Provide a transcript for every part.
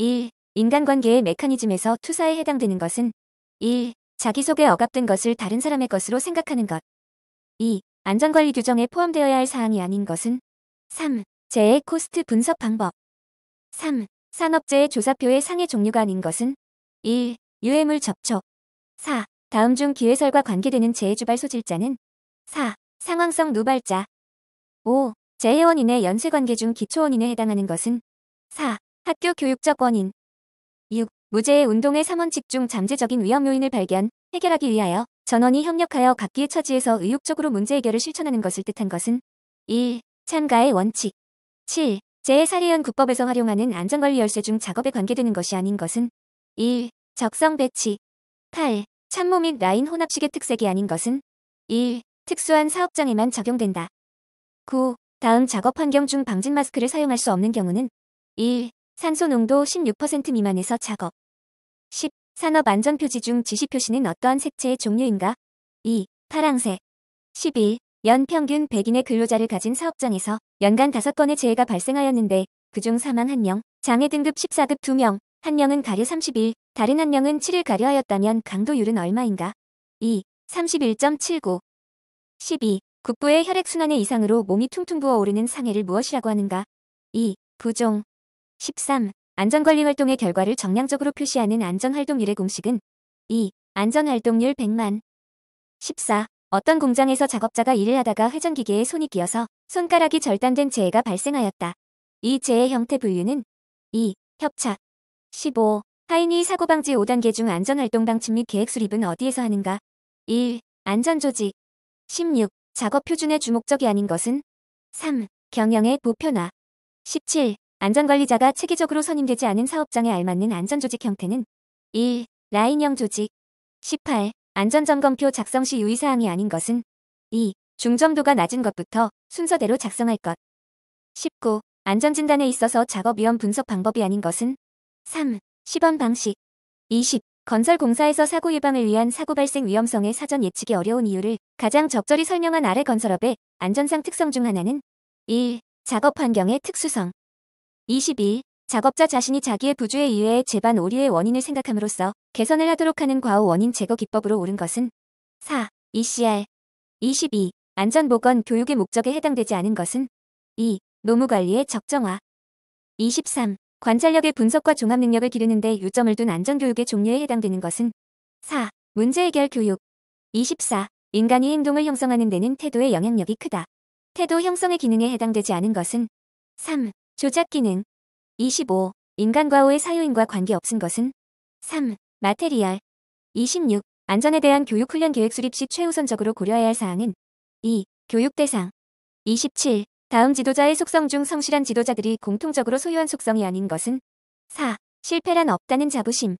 1. 인간관계의 메커니즘에서 투사에 해당되는 것은 1. 자기소개 억압된 것을 다른 사람의 것으로 생각하는 것 2. 안전관리 규정에 포함되어야 할 사항이 아닌 것은 3. 재해 코스트 분석 방법 3. 산업재해 조사표의 상해 종류가 아닌 것은 1. 유해물 접촉 4. 다음 중 기회설과 관계되는 재해 주발 소질자는 4. 상황성 누발자 5. 재해원인의 연쇄관계 중 기초원인에 해당하는 것은 4. 학교 교육적 원인 6. 무죄의 운동의 삼원칙 중 잠재적인 위험 요인을 발견, 해결하기 위하여 전원이 협력하여 각기의 처지에서 의욕적으로 문제 해결을 실천하는 것을 뜻한 것은 1. 참가의 원칙 7. 재해사례연 국법에서 활용하는 안전관리 열쇠 중 작업에 관계되는 것이 아닌 것은 1. 적성 배치 8. 참모 및 라인 혼합식의 특색이 아닌 것은 1. 특수한 사업장에만 적용된다. 9. 다음 작업 환경 중 방진 마스크를 사용할 수 없는 경우는 1. 산소 농도 16% 미만에서 작업. 10. 산업 안전 표지 중 지시 표시는 어떠한 색채의 종류인가? 2. 파랑색. 11. 연 평균 100인의 근로자를 가진 사업장에서 연간 5건의 재해가 발생하였는데 그중 사망 1명, 장애 등급 14급 2명, 1명은 가려 30일, 다른 1명은 7일 가려하였다면 강도율은 얼마인가? 2. 31.79 12. 국부의 혈액순환의 이상으로 몸이 퉁퉁 부어오르는 상해를 무엇이라고 하는가? 2. 부종, 13. 안전관리 활동의 결과를 정량적으로 표시하는 안전활동 률의 공식은 2. 안전활동률 100만 14. 어떤 공장에서 작업자가 일을 하다가 회전기계에 손이 끼어서 손가락이 절단된 재해가 발생하였다. 이 재해 형태 분류는 2. 협착 15. 하인이 사고방지 5단계 중 안전활동 방침 및 계획 수립은 어디에서 하는가? 1. 안전조직 16. 작업 표준의 주목적이 아닌 것은 3. 경영의 보편화 17. 안전관리자가 체계적으로 선임되지 않은 사업장에 알맞는 안전조직 형태는 1. 라인형 조직 18. 안전점검표 작성 시 유의사항이 아닌 것은 2. 중점도가 낮은 것부터 순서대로 작성할 것 19. 안전진단에 있어서 작업 위험 분석 방법이 아닌 것은 3. 시범 방식 20. 건설 공사에서 사고 예방을 위한 사고 발생 위험성의 사전 예측이 어려운 이유를 가장 적절히 설명한 아래 건설업의 안전상 특성 중 하나는 1. 작업 환경의 특수성 22. 작업자 자신이 자기의 부주의 이외에 재반 오류의 원인을 생각함으로써 개선을 하도록 하는 과오 원인 제거 기법으로 옳은 것은 4. ECR 22. 안전보건 교육의 목적에 해당되지 않은 것은 2. 노무관리의 적정화 23. 관찰력의 분석과 종합능력을 기르는 데 유점을 둔 안전교육의 종류에 해당되는 것은 4. 문제해결 교육 24. 인간이 행동을 형성하는 데는 태도의 영향력이 크다. 태도 형성의 기능에 해당되지 않은 것은 3. 조작기능 25. 인간과의 사유인과 관계없은 것은 3. 마테리알 26. 안전에 대한 교육훈련 계획 수립 시 최우선적으로 고려해야 할 사항은 2. 교육 대상 27. 다음 지도자의 속성 중 성실한 지도자들이 공통적으로 소유한 속성이 아닌 것은 4. 실패란 없다는 자부심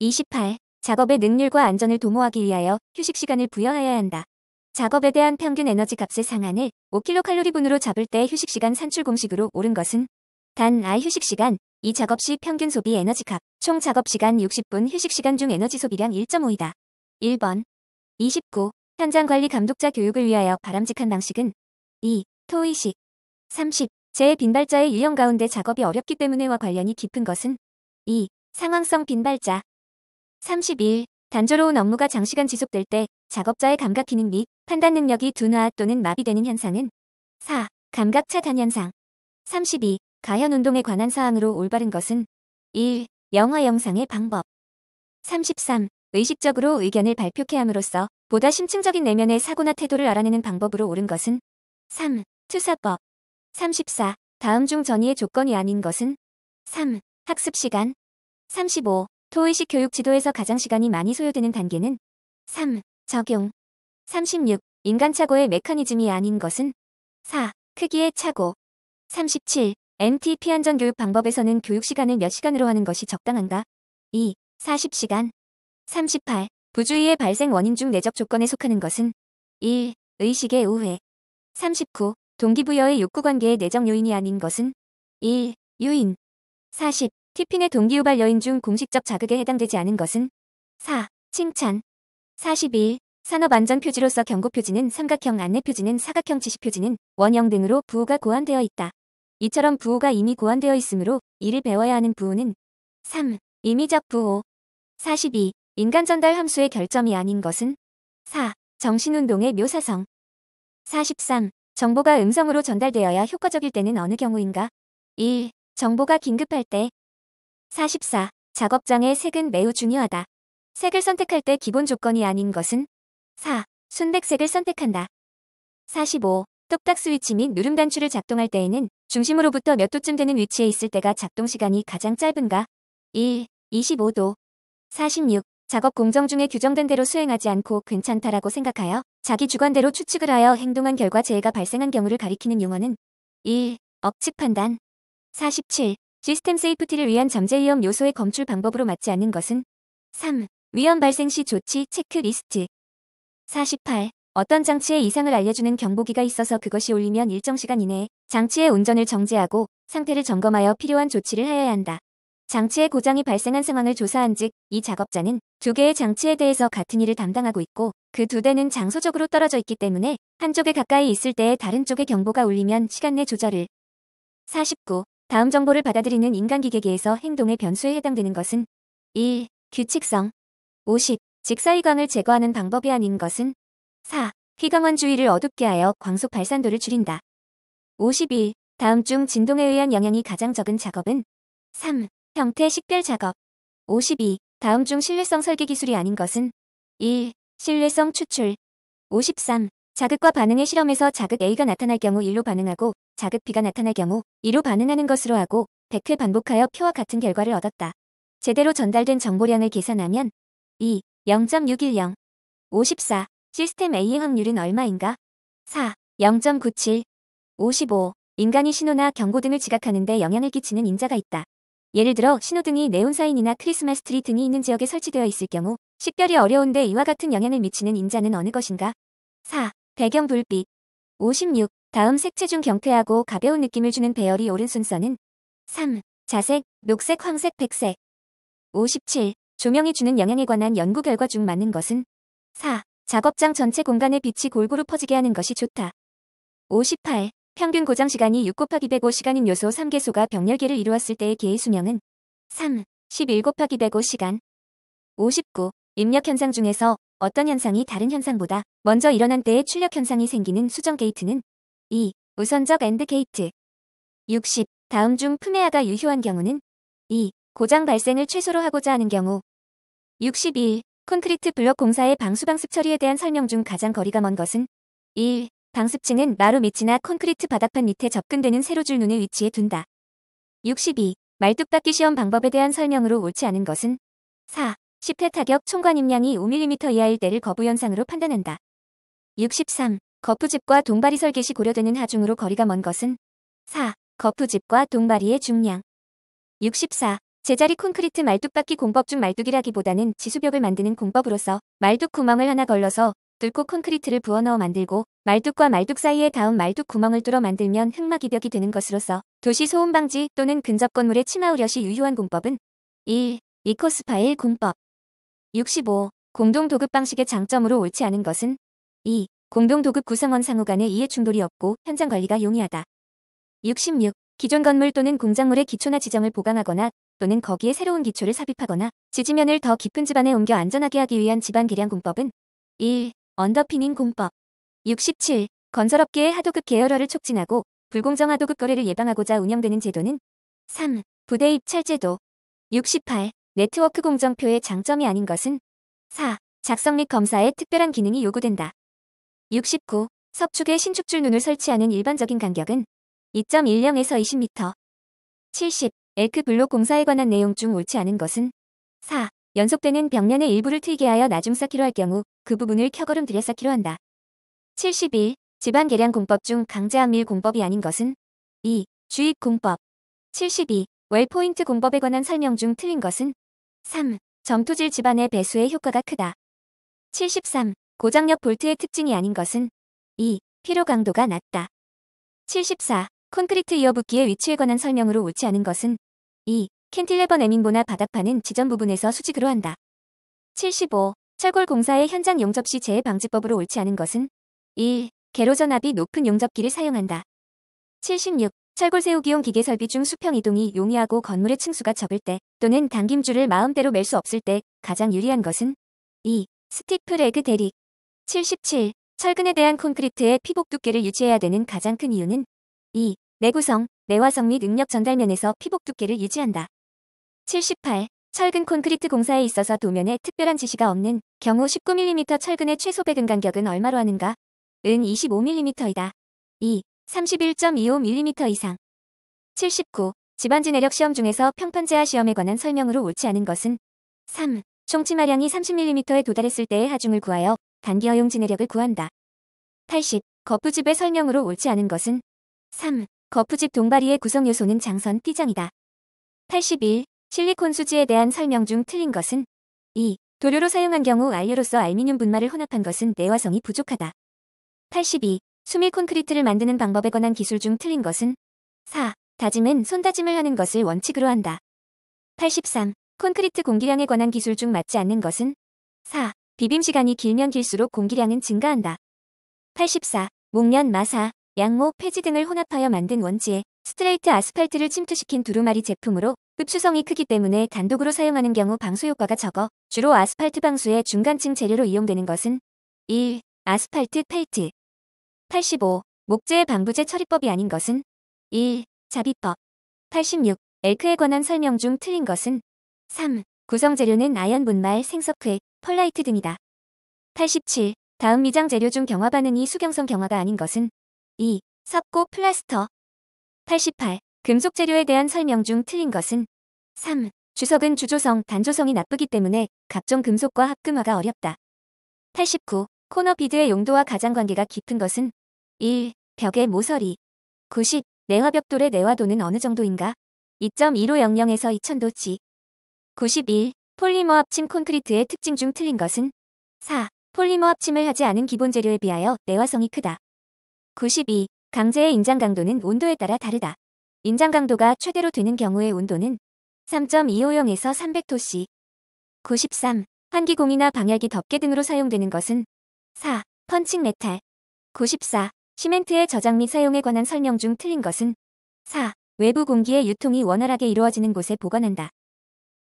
28. 작업의 능률과 안전을 도모하기 위하여 휴식 시간을 부여하여야 한다. 작업에 대한 평균 에너지 값의 상한을 5kcal분으로 잡을 때 휴식시간 산출 공식으로 오른 것은 단 I 휴식시간, 이 작업 시 평균 소비 에너지 값, 총 작업시간 60분 휴식시간 중 에너지 소비량 1.5이다. 1번 29. 현장 관리 감독자 교육을 위하여 바람직한 방식은 2. 토의식 30. 제 빈발자의 유형 가운데 작업이 어렵기 때문에와 관련이 깊은 것은 2. 상황성 빈발자 31. 단조로운 업무가 장시간 지속될 때 작업자의 감각 기능 및 판단 능력이 둔화 또는 마비되는 현상은 4. 감각 차단 현상 32. 가현 운동에 관한 사항으로 올바른 것은 1. 영화 영상의 방법 33. 의식적으로 의견을 발표케 함으로써 보다 심층적인 내면의 사고나 태도를 알아내는 방법으로 옳은 것은 3. 투사법 34. 다음 중 전의의 조건이 아닌 것은 3. 학습 시간 35. 토의식 교육 지도에서 가장 시간이 많이 소요되는 단계는 3. 적용 36. 인간착오의 메커니즘이 아닌 것은 4. 크기의 착오 37. n t p 안전 교육 방법에서는 교육 시간을 몇 시간으로 하는 것이 적당한가? 2. 40시간 38. 부주의의 발생 원인 중 내적 조건에 속하는 것은 1. 의식의 오회 39. 동기부여의 욕구관계의 내적 요인이 아닌 것은 1. 유인 40. 티핑의 동기유발 여인 중 공식적 자극에 해당되지 않은 것은 4. 칭찬 42. 산업안전표지로서 경고표지는 삼각형 안내표지는 사각형 지시표지는 원형 등으로 부호가 고안되어 있다. 이처럼 부호가 이미 고안되어 있으므로 이를 배워야 하는 부호는 3. 임의적 부호 42. 인간 전달 함수의 결점이 아닌 것은 4. 정신운동의 묘사성 43. 정보가 음성으로 전달되어야 효과적일 때는 어느 경우인가? 1. 정보가 긴급할 때 44. 작업장의 색은 매우 중요하다. 색을 선택할 때 기본 조건이 아닌 것은 4. 순백색을 선택한다. 45. 뚝딱 스위치 및 누름 단추를 작동할 때에는 중심으로부터 몇 도쯤 되는 위치에 있을 때가 작동 시간이 가장 짧은가? 1. 25도 46. 작업 공정 중에 규정된 대로 수행하지 않고 괜찮다라고 생각하여 자기 주관대로 추측을 하여 행동한 결과 재해가 발생한 경우를 가리키는 용어는 1. 억측 판단 47. 시스템 세이프티를 위한 잠재 위험 요소의 검출 방법으로 맞지 않는 것은 3. 위험 발생 시 조치 체크리스트 48. 어떤 장치에 이상을 알려주는 경보기가 있어서 그것이 울리면 일정 시간 이내에 장치의 운전을 정지하고 상태를 점검하여 필요한 조치를 하여야 한다. 장치의 고장이 발생한 상황을 조사한 즉, 이 작업자는 두 개의 장치에 대해서 같은 일을 담당하고 있고 그 두 대는 장소적으로 떨어져 있기 때문에 한쪽에 가까이 있을 때에 다른 쪽의 경보가 울리면 시간 내 조절을 49. 다음 정보를 받아들이는 인간기계계에서 행동의 변수에 해당되는 것은 1. 규칙성 50. 직사이광을 제거하는 방법이 아닌 것은 4. 희광원 주위를 어둡게 하여 광속 발산도를 줄인다. 51. 다음 중 진동에 의한 영향이 가장 적은 작업은 3. 형태 식별 작업 52. 다음 중 신뢰성 설계 기술이 아닌 것은 1. 신뢰성 추출 53. 자극과 반응의 실험에서 자극 A가 나타날 경우 1로 반응하고 자극피가 나타날 경우 이로 반응하는 것으로 하고 100회 반복하여 표와 같은 결과를 얻었다. 제대로 전달된 정보량을 계산하면 2. 0.610 54. 시스템 A의 확률은 얼마인가? 4. 0.97 55. 인간이 신호나 경고 등을 지각하는데 영향을 끼치는 인자가 있다. 예를 들어 신호등이 네온사인이나 크리스마스 트리 등이 있는 지역에 설치되어 있을 경우 식별이 어려운데 이와 같은 영향을 미치는 인자는 어느 것인가? 4. 배경 불빛 56. 다음 색채 중 경쾌하고 가벼운 느낌을 주는 배열이 오른 순서는 3. 자색, 녹색, 황색, 백색 57. 조명이 주는 영향에 관한 연구 결과 중 맞는 것은 4. 작업장 전체 공간의 빛이 골고루 퍼지게 하는 것이 좋다. 58. 평균 고장 시간이 6 곱하기 105시간인 요소 3개소가 병렬계를 이루었을 때의 개의 수명은 3. 11 곱하기 105시간 59. 입력 현상 중에서 어떤 현상이 다른 현상보다 먼저 일어난 때의 출력 현상이 생기는 수정 게이트는 2. 우선적 엔드 게이트 60. 다음 중 품에아가 유효한 경우는 2. 고장 발생을 최소로 하고자 하는 경우 61. 콘크리트 블록 공사의 방수방습 처리에 대한 설명 중 가장 거리가 먼 것은 1. 방습층은 마루 밑이나 콘크리트 바닥판 밑에 접근되는 세로줄 눈의 위치해 둔다. 62. 말뚝박기 시험 방법에 대한 설명으로 옳지 않은 것은 4. 10회 타격 총관 입량이 5mm 이하일 때를 거부 현상으로 판단한다. 63. 거푸집과 동바리 설계시 고려되는 하중으로 거리가 먼 것은 4. 거푸집과 동바리의 중량 64. 제자리 콘크리트 말뚝박기 공법 중 말뚝이라기보다는 지수벽을 만드는 공법으로서 말뚝 구멍을 하나 걸러서 뚫고 콘크리트를 부어넣어 만들고 말뚝과 말뚝 사이에 다운 말뚝 구멍을 뚫어 만들면 흙막 이벽이 되는 것으로서 도시 소음 방지 또는 근접 건물의 침하 우려시 유효한 공법은 1. 이코스파일 공법 65. 공동 도급 방식의 장점으로 옳지 않은 것은 2. 공동도급 구성원 상호 간의 이해충돌이 없고 현장 관리가 용이하다. 66. 기존 건물 또는 공작물의 기초나 지정을 보강하거나 또는 거기에 새로운 기초를 삽입하거나 지지면을 더 깊은 집안에 옮겨 안전하게 하기 위한 집안 개량 공법은 1. 언더피닝 공법 67. 건설업계의 하도급 계열화를 촉진하고 불공정 하도급 거래를 예방하고자 운영되는 제도는 3. 부대 입찰 제도 68. 네트워크 공정표의 장점이 아닌 것은 4. 작성 및 검사에 특별한 기능이 요구된다. 69. 석축의 신축줄 눈을 설치하는 일반적인 간격은 2.10에서 20m. 70. 엘크 블록 공사에 관한 내용 중 옳지 않은 것은 4. 연속되는 벽면의 일부를 틀게 하여 나중 쌓기로 할 경우 그 부분을 켜걸음 들여 쌓기로 한다. 71. 지방 계량 공법 중 강제암밀 공법이 아닌 것은 2. 주입 공법 72. 월포인트 공법에 관한 설명 중 틀린 것은 3. 점토질 집안의 배수의 효과가 크다. 73. 고장력 볼트의 특징이 아닌 것은 2. 피로 강도가 낮다. 74. 콘크리트 이어 붓기의 위치에 관한 설명으로 옳지 않은 것은 2. 캔틸레버 내밍보나 바닥판은 지점 부분에서 수직으로 한다. 75. 철골 공사의 현장 용접 시 재해 방지법으로 옳지 않은 것은 1. 개로 전압이 높은 용접기를 사용한다. 76. 철골 세우기용 기계 설비 중 수평 이동이 용이하고 건물의 층수가 적을 때 또는 당김줄을 마음대로 멜수 없을 때 가장 유리한 것은 2. 스티프 레그 대릭 77. 철근에 대한 콘크리트의 피복 두께를 유지해야 되는 가장 큰 이유는 2. 내구성, 내화성 및 응력 전달면에서 피복 두께를 유지한다. 78. 철근 콘크리트 공사에 있어서 도면에 특별한 지시가 없는 경우 19mm 철근의 최소 배근 간격은 얼마로 하는가? 은 25mm이다. 2. 31.25mm 이상. 79. 지반지 내력 시험 중에서 평판제하 시험에 관한 설명으로 옳지 않은 것은 3. 총치마량이 30mm에 도달했을 때의 하중을 구하여 단기어용 지내력을 구한다. 80. 거푸집의 설명으로 옳지 않은 것은 3. 거푸집 동바리의 구성 요소는 장선, 띠장이다. 81. 실리콘 수지에 대한 설명 중 틀린 것은 2. 도료로 사용한 경우 알료로서 알미늄 분말을 혼합한 것은 내화성이 부족하다. 82. 수밀 콘크리트를 만드는 방법에 관한 기술 중 틀린 것은 4. 다짐은 손다짐을 하는 것을 원칙으로 한다. 83. 콘크리트 공기량에 관한 기술 중 맞지 않는 것은 4. 비빔 시간이 길면 길수록 공기량은 증가한다. 84. 목련 마사, 양모, 폐지 등을 혼합하여 만든 원지에 스트레이트 아스팔트를 침투시킨 두루마리 제품으로 흡수성이 크기 때문에 단독으로 사용하는 경우 방수 효과가 적어 주로 아스팔트 방수의 중간층 재료로 이용되는 것은 1. 아스팔트 페이트 85. 목재의 방부제 처리법이 아닌 것은 1. 자비법 86. 엘크에 관한 설명 중 틀린 것은 3. 구성재료는 아연 분말, 생석회, 펄라이트 등이다. 87. 다음 미장 재료 중 경화 반응이 수경성 경화가 아닌 것은 2. 삽고 플라스터 88. 금속 재료에 대한 설명 중 틀린 것은 3. 주석은 주조성, 단조성이 나쁘기 때문에 각종 금속과 합금화가 어렵다. 89. 코너 비드의 용도와 가장 관계가 깊은 것은 1. 벽의 모서리 90. 내화벽돌의 내화도는 어느 정도인가? 2.1500에서 2000도치 91. 폴리머 합침 콘크리트의 특징 중 틀린 것은 4. 폴리머 합침을 하지 않은 기본 재료에 비하여 내화성이 크다. 92. 강제의 인장 강도는 온도에 따라 다르다. 인장 강도가 최대로 되는 경우의 온도는 3.250에서 300도씨. 93. 환기공이나 방열기 덮개 등으로 사용되는 것은 4. 펀칭 메탈. 94. 시멘트의 저장 및 사용에 관한 설명 중 틀린 것은 4. 외부 공기의 유통이 원활하게 이루어지는 곳에 보관한다.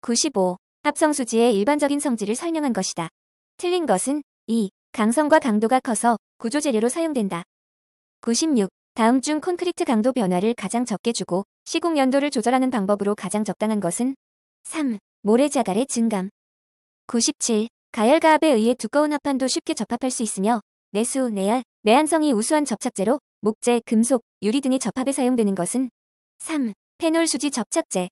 95. 합성수지의 일반적인 성질을 설명한 것이다. 틀린 것은 2. 강성과 강도가 커서 구조재료로 사용된다. 96. 다음 중 콘크리트 강도 변화를 가장 적게 주고 시공 연도를 조절하는 방법으로 가장 적당한 것은 3. 모래자갈의 증감 97. 가열가압에 의해 두꺼운 합판도 쉽게 접합할 수 있으며 내수, 내열, 내한성이 우수한 접착제로 목재, 금속, 유리 등이 접합에 사용되는 것은 3. 페놀 수지 접착제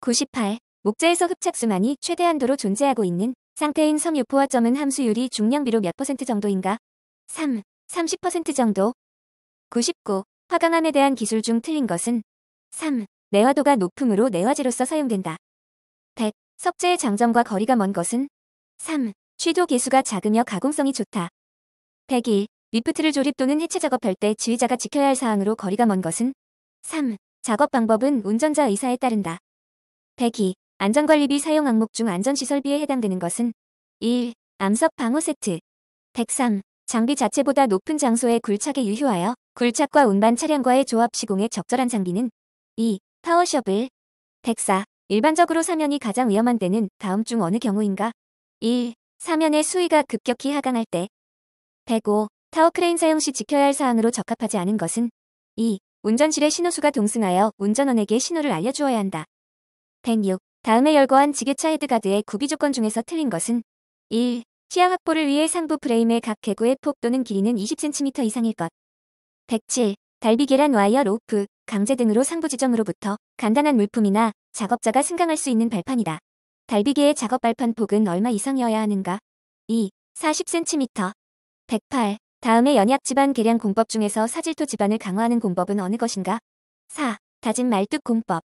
98. 목재에서 흡착수만이 최대한도로 존재하고 있는 상태인 섬유포화점은 함수율이 중량비로 몇 퍼센트 정도인가? 3. 30% 정도 99. 화강암에 대한 기술 중 틀린 것은 3. 내화도가 높음으로 내화제로서 사용된다. 100. 석재의 장점과 거리가 먼 것은 3. 취도 개수가 작으며 가공성이 좋다. 101. 리프트를 조립 또는 해체 작업할 때 지휘자가 지켜야 할 사항으로 거리가 먼 것은 3. 작업 방법은 운전자 의사에 따른다. 102. 안전관리비 사용 항목 중 안전시설비에 해당되는 것은 1. 암석 방호 세트 103. 장비 자체보다 높은 장소에 굴착에 유효하여 굴착과 운반 차량과의 조합 시공에 적절한 장비는 2. 파워셔블 104. 일반적으로 사면이 가장 위험한 때는 다음 중 어느 경우인가? 1. 사면의 수위가 급격히 하강할 때 105. 타워크레인 사용 시 지켜야 할 사항으로 적합하지 않은 것은 2. 운전실의 신호수가 동승하여 운전원에게 신호를 알려주어야 한다. 106. 다음에 열거한 지게차 헤드가드의 구비 조건 중에서 틀린 것은 1. 시야 확보를 위해 상부 프레임의 각 개구의 폭 또는 길이는 20cm 이상일 것. 107. 달비 계란 와이어 로프, 강제 등으로 상부 지점으로부터 간단한 물품이나 작업자가 승강할 수 있는 발판이다. 달비계의 작업 발판 폭은 얼마 이상이어야 하는가? 2. 40cm 108. 다음에 연약 집안 계량 공법 중에서 사질토 집안을 강화하는 공법은 어느 것인가? 4. 다진 말뚝 공법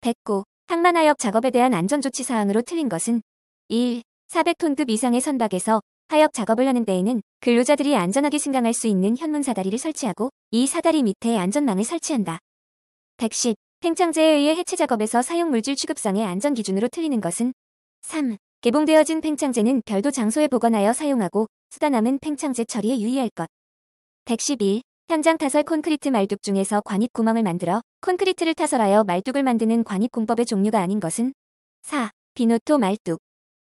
109. 항만하역 작업에 대한 안전조치 사항으로 틀린 것은 1. 400톤급 이상의 선박에서 하역 작업을 하는 데에는 근로자들이 안전하게 승강할 수 있는 현문 사다리를 설치하고 이 사다리 밑에 안전망을 설치한다. 110. 팽창제에 의해 해체 작업에서 사용물질 취급상의 안전 기준으로 틀리는 것은 3. 개봉되어진 팽창제는 별도 장소에 보관하여 사용하고 수다 남은 팽창제 처리에 유의할 것. 111. 현장 타설 콘크리트 말뚝 중에서 관입 구멍을 만들어 콘크리트를 타설하여 말뚝을 만드는 관입 공법의 종류가 아닌 것은 4. 비노토 말뚝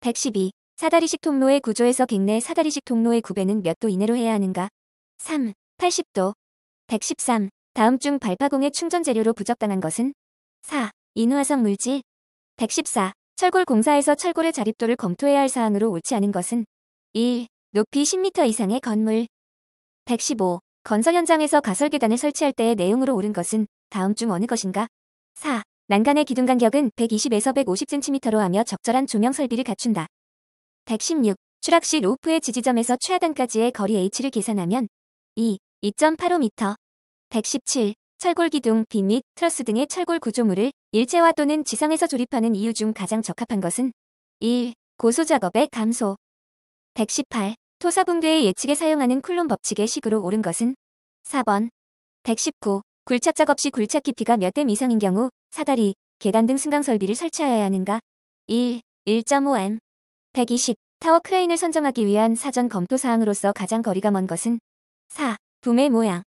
112. 사다리식 통로의 구조에서 객내 사다리식 통로의 구배는 몇 도 이내로 해야 하는가? 3. 80도 113. 다음 중 발파공의 충전 재료로 부적당한 것은 4. 인화성 물질 114. 철골 공사에서 철골의 자립도를 검토해야 할 사항으로 옳지 않은 것은 1. 높이 10m 이상의 건물 115. 건설 현장에서 가설 계단을 설치할 때의 내용으로 옳은 것은 다음 중 어느 것인가? 4. 난간의 기둥 간격은 120에서 150cm로 하며 적절한 조명 설비를 갖춘다. 116. 추락 시 로프의 지지점에서 최하단까지의 거리 H를 계산하면 2. 2.85m 117. 철골 기둥, 빗및 트러스 등의 철골 구조물을 일체화 또는 지상에서 조립하는 이유 중 가장 적합한 것은 1. 고소 작업의 감소 118. 토사붕괴의 예측에 사용하는 쿨론 법칙의 식으로 옳은 것은 4번 119 굴착 작업 시 굴착 깊이가 몇댐 이상인 경우 사다리, 계단 등 승강 설비를 설치하여야 하는가 1. 1.5m 120 타워 크레인을 선정하기 위한 사전 검토 사항으로서 가장 거리가 먼 것은 4. 붐의 모양